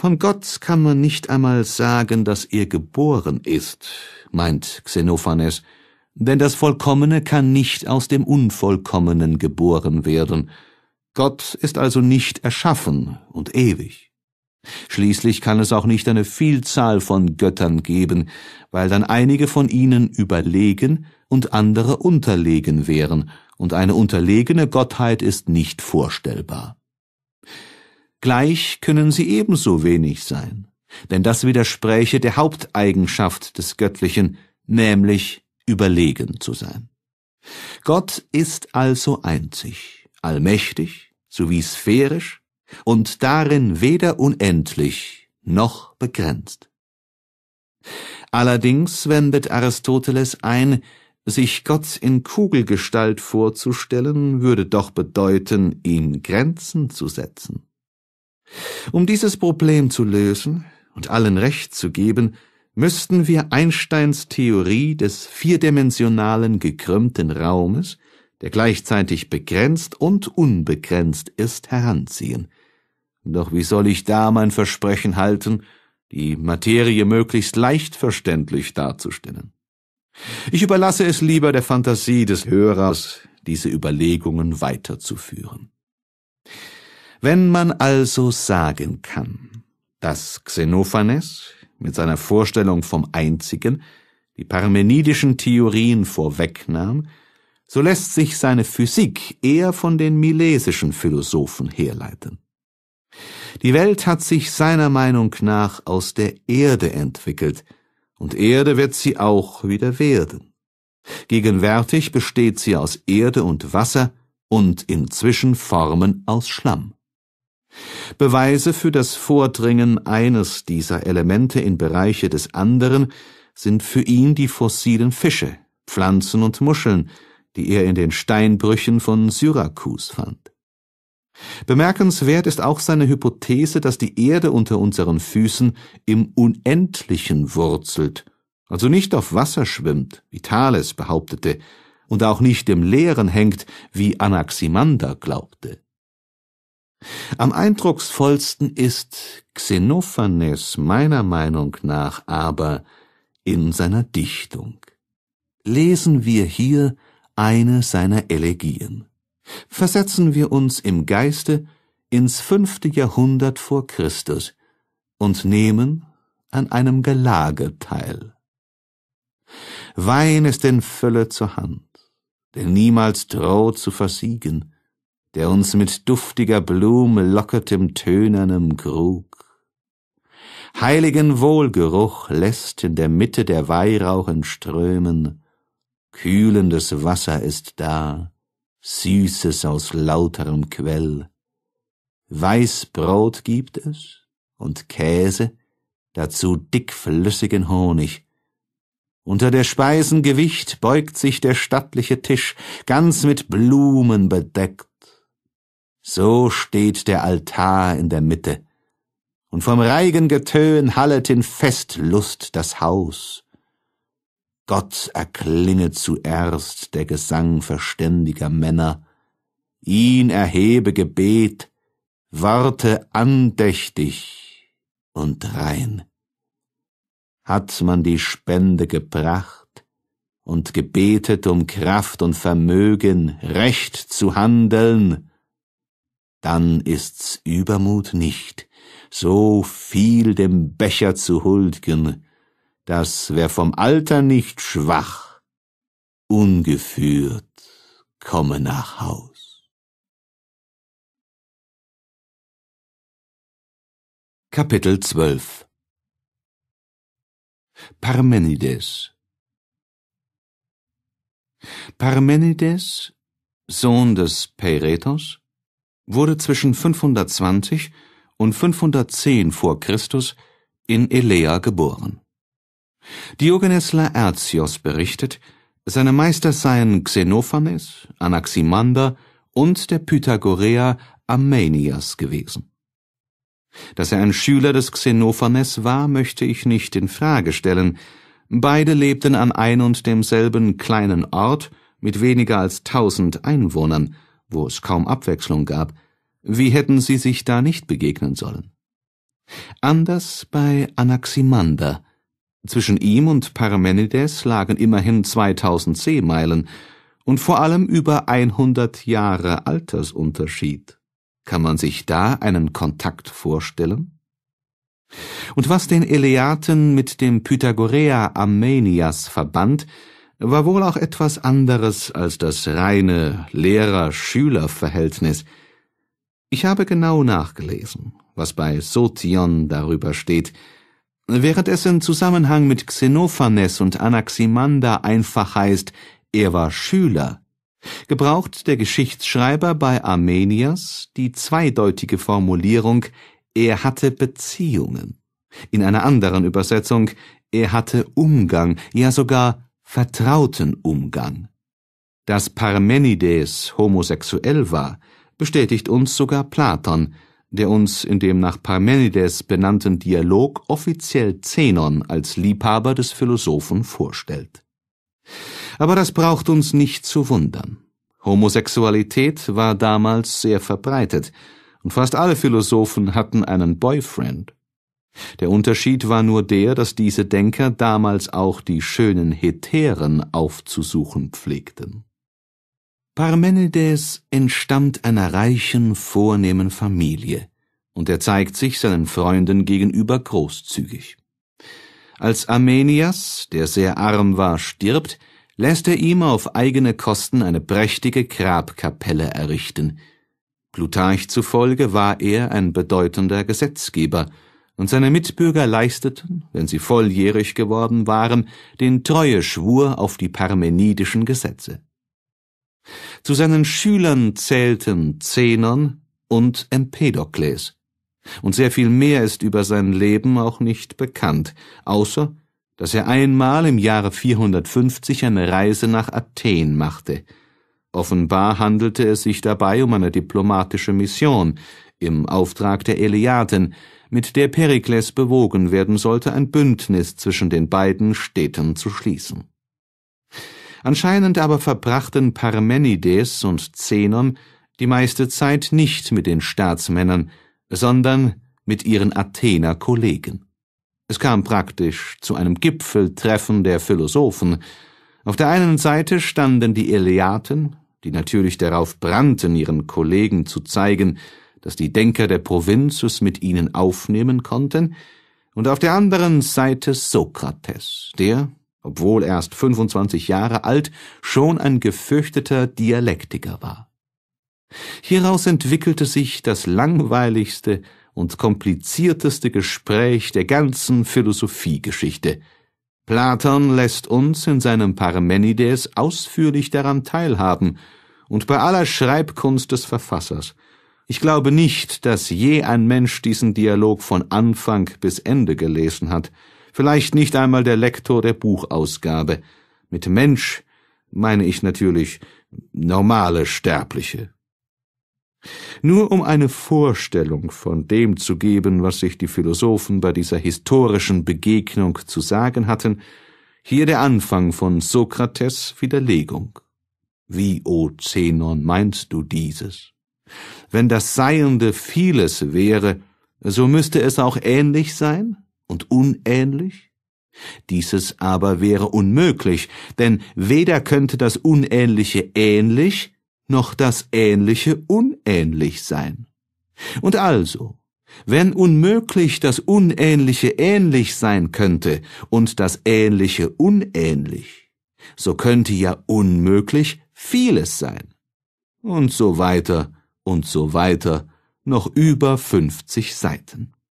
Von Gott kann man nicht einmal sagen, dass er geboren ist, meint Xenophanes, denn das Vollkommene kann nicht aus dem Unvollkommenen geboren werden. Gott ist also nicht erschaffen und ewig. Schließlich kann es auch nicht eine Vielzahl von Göttern geben, weil dann einige von ihnen überlegen und andere unterlegen wären, und eine unterlegene Gottheit ist nicht vorstellbar. Gleich können sie ebenso wenig sein, denn das widerspräche der Haupteigenschaft des Göttlichen, nämlich überlegen zu sein. Gott ist also einzig, allmächtig sowie sphärisch und darin weder unendlich noch begrenzt. Allerdings wendet Aristoteles ein, sich Gott in Kugelgestalt vorzustellen, würde doch bedeuten, ihm Grenzen zu setzen. Um dieses Problem zu lösen und allen Recht zu geben, müssten wir Einsteins Theorie des vierdimensionalen gekrümmten Raumes, der gleichzeitig begrenzt und unbegrenzt ist, heranziehen. Doch wie soll ich da mein Versprechen halten, die Materie möglichst leicht verständlich darzustellen? Ich überlasse es lieber der Fantasie des Hörers, diese Überlegungen weiterzuführen. Wenn man also sagen kann, dass Xenophanes mit seiner Vorstellung vom Einzigen die parmenidischen Theorien vorwegnahm, so lässt sich seine Physik eher von den milesischen Philosophen herleiten. Die Welt hat sich seiner Meinung nach aus der Erde entwickelt, und Erde wird sie auch wieder werden. Gegenwärtig besteht sie aus Erde und Wasser und inzwischen Formen aus Schlamm. Beweise für das Vordringen eines dieser Elemente in Bereiche des anderen sind für ihn die fossilen Fische, Pflanzen und Muscheln, die er in den Steinbrüchen von Syrakus fand. Bemerkenswert ist auch seine Hypothese, dass die Erde unter unseren Füßen im Unendlichen wurzelt, also nicht auf Wasser schwimmt, wie Thales behauptete, und auch nicht im Leeren hängt, wie Anaximander glaubte. Am eindrucksvollsten ist Xenophanes meiner Meinung nach aber in seiner Dichtung. Lesen wir hier eine seiner Elegien. Versetzen wir uns im Geiste ins fünfte Jahrhundert vor Christus und nehmen an einem Gelage teil. Wein ist in Fülle zur Hand, der niemals droht zu versiegen, der uns mit duftiger Blume lockertem tönernem Krug. Heiligen Wohlgeruch lässt in der Mitte der Weihrauchen strömen, kühlendes Wasser ist da, Süßes aus lauterem Quell. Weißbrot gibt es und Käse, dazu dickflüssigen Honig. Unter der Speisen Gewicht beugt sich der stattliche Tisch, ganz mit Blumen bedeckt, so steht der Altar in der Mitte, und vom reigen Getön hallet in Festlust das Haus. Gott erklinge zuerst der Gesang verständiger Männer, ihn erhebe Gebet, Worte andächtig und rein. Hat man die Spende gebracht und gebetet um Kraft und Vermögen, Recht zu handeln, dann ist's Übermut nicht, so viel dem Becher zu huldgen, dass wer vom Alter nicht schwach, ungeführt komme nach Haus. Kapitel 12 Parmenides Parmenides, Sohn des Peirethos, wurde zwischen 520 und 510 vor Christus in Elea geboren. Diogenes Laertios berichtet, seine Meister seien Xenophanes, Anaximander und der Pythagorea Ammenias gewesen. Dass er ein Schüler des Xenophanes war, möchte ich nicht in Frage stellen. Beide lebten an ein und demselben kleinen Ort mit weniger als tausend Einwohnern – wo es kaum Abwechslung gab, wie hätten sie sich da nicht begegnen sollen? Anders bei Anaximander. Zwischen ihm und Parmenides lagen immerhin 2000 Seemeilen und vor allem über 100 Jahre Altersunterschied. Kann man sich da einen Kontakt vorstellen? Und was den Eleaten mit dem Pythagorea Armenias verband, war wohl auch etwas anderes als das reine Lehrer-Schüler-Verhältnis. Ich habe genau nachgelesen, was bei Sotion darüber steht, während es im Zusammenhang mit Xenophanes und Anaximander einfach heißt, er war Schüler, gebraucht der Geschichtsschreiber bei Armenias die zweideutige Formulierung er hatte Beziehungen. In einer anderen Übersetzung er hatte Umgang, ja sogar vertrauten Umgang. Dass Parmenides homosexuell war, bestätigt uns sogar Platon, der uns in dem nach Parmenides benannten Dialog offiziell Zenon als Liebhaber des Philosophen vorstellt. Aber das braucht uns nicht zu wundern. Homosexualität war damals sehr verbreitet, und fast alle Philosophen hatten einen Boyfriend. Der Unterschied war nur der, dass diese Denker damals auch die schönen Hetären aufzusuchen pflegten. Parmenides entstammt einer reichen, vornehmen Familie, und er zeigt sich seinen Freunden gegenüber großzügig. Als Armenias, der sehr arm war, stirbt, lässt er ihm auf eigene Kosten eine prächtige Grabkapelle errichten. Plutarch zufolge war er ein bedeutender Gesetzgeber – und seine Mitbürger leisteten, wenn sie volljährig geworden waren, den Treueschwur auf die parmenidischen Gesetze. Zu seinen Schülern zählten Zenon und Empedokles, und sehr viel mehr ist über sein Leben auch nicht bekannt, außer dass er einmal im Jahre 450 eine Reise nach Athen machte. Offenbar handelte es sich dabei um eine diplomatische Mission, im Auftrag der Eleaten, mit der Perikles bewogen werden sollte, ein Bündnis zwischen den beiden Städten zu schließen. Anscheinend aber verbrachten Parmenides und Zenon die meiste Zeit nicht mit den Staatsmännern, sondern mit ihren Athener Kollegen. Es kam praktisch zu einem Gipfeltreffen der Philosophen. Auf der einen Seite standen die Eleaten, die natürlich darauf brannten, ihren Kollegen zu zeigen, das die Denker der Provinzus mit ihnen aufnehmen konnten, und auf der anderen Seite Sokrates, der, obwohl erst 25 Jahre alt, schon ein gefürchteter Dialektiker war. Hieraus entwickelte sich das langweiligste und komplizierteste Gespräch der ganzen Philosophiegeschichte. Platon lässt uns in seinem Parmenides ausführlich daran teilhaben und bei aller Schreibkunst des Verfassers – ich glaube nicht, dass je ein Mensch diesen Dialog von Anfang bis Ende gelesen hat, vielleicht nicht einmal der Lektor der Buchausgabe. Mit Mensch meine ich natürlich normale Sterbliche. Nur um eine Vorstellung von dem zu geben, was sich die Philosophen bei dieser historischen Begegnung zu sagen hatten, hier der Anfang von Sokrates Widerlegung. Wie, o Zenon, meinst du dieses? Wenn das Seiende vieles wäre, so müsste es auch ähnlich sein und unähnlich? Dieses aber wäre unmöglich, denn weder könnte das Unähnliche ähnlich, noch das Ähnliche unähnlich sein. Und also, wenn unmöglich das Unähnliche ähnlich sein könnte und das Ähnliche unähnlich, so könnte ja unmöglich vieles sein. Und so weiter und so weiter, noch über 50 Seiten.